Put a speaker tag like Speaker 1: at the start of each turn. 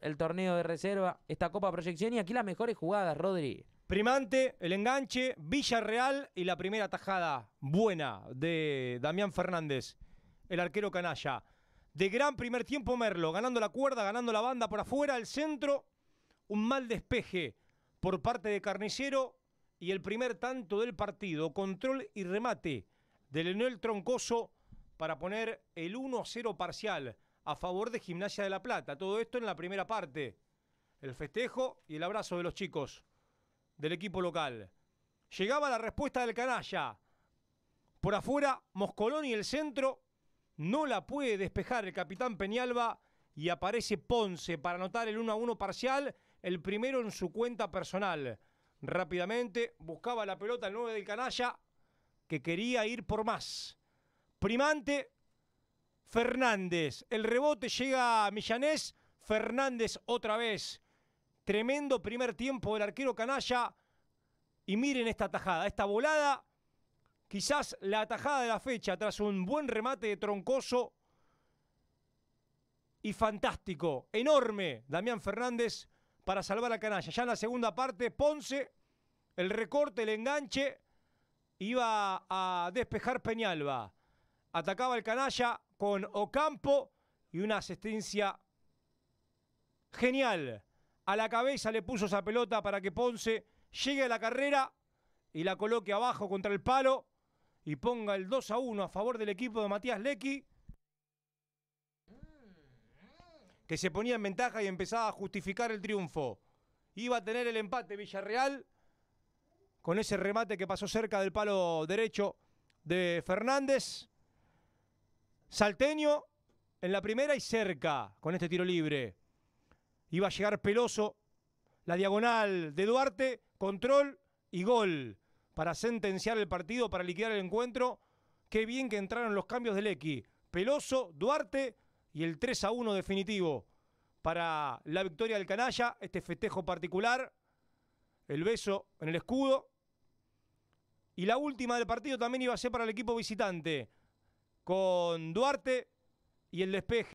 Speaker 1: el torneo de reserva, esta Copa Proyección y aquí las mejores jugadas, Rodri. Primante, el enganche, Villarreal y la primera tajada buena de Damián Fernández, el arquero canalla. De gran primer tiempo Merlo, ganando la cuerda, ganando la banda por afuera, el centro, un mal despeje por parte de Carnicero y el primer tanto del partido, control y remate de Leonel Troncoso para poner el 1-0 parcial a favor de Gimnasia de la Plata. Todo esto en la primera parte. El festejo y el abrazo de los chicos del equipo local. Llegaba la respuesta del canalla. Por afuera, Moscolón y el centro no la puede despejar el capitán Peñalba y aparece Ponce para anotar el 1 a 1 parcial, el primero en su cuenta personal. Rápidamente buscaba la pelota el 9 del canalla que quería ir por más. Primante Fernández. El rebote llega a Millanés. Fernández otra vez. Tremendo primer tiempo del arquero Canalla. Y miren esta tajada, esta volada. Quizás la tajada de la fecha tras un buen remate de troncoso. Y fantástico, enorme, Damián Fernández para salvar a Canalla. Ya en la segunda parte, Ponce, el recorte, el enganche, iba a despejar Peñalba. Atacaba el Canalla, con Ocampo y una asistencia genial. A la cabeza le puso esa pelota para que Ponce llegue a la carrera y la coloque abajo contra el palo y ponga el 2 a 1 a favor del equipo de Matías Lecky, que se ponía en ventaja y empezaba a justificar el triunfo. Iba a tener el empate Villarreal con ese remate que pasó cerca del palo derecho de Fernández. Salteño en la primera y cerca con este tiro libre. Iba a llegar Peloso, la diagonal de Duarte, control y gol para sentenciar el partido, para liquidar el encuentro. Qué bien que entraron los cambios del X. Peloso, Duarte y el 3 a 1 definitivo para la victoria del Canalla. Este festejo particular, el beso en el escudo. Y la última del partido también iba a ser para el equipo visitante con Duarte y el despeje.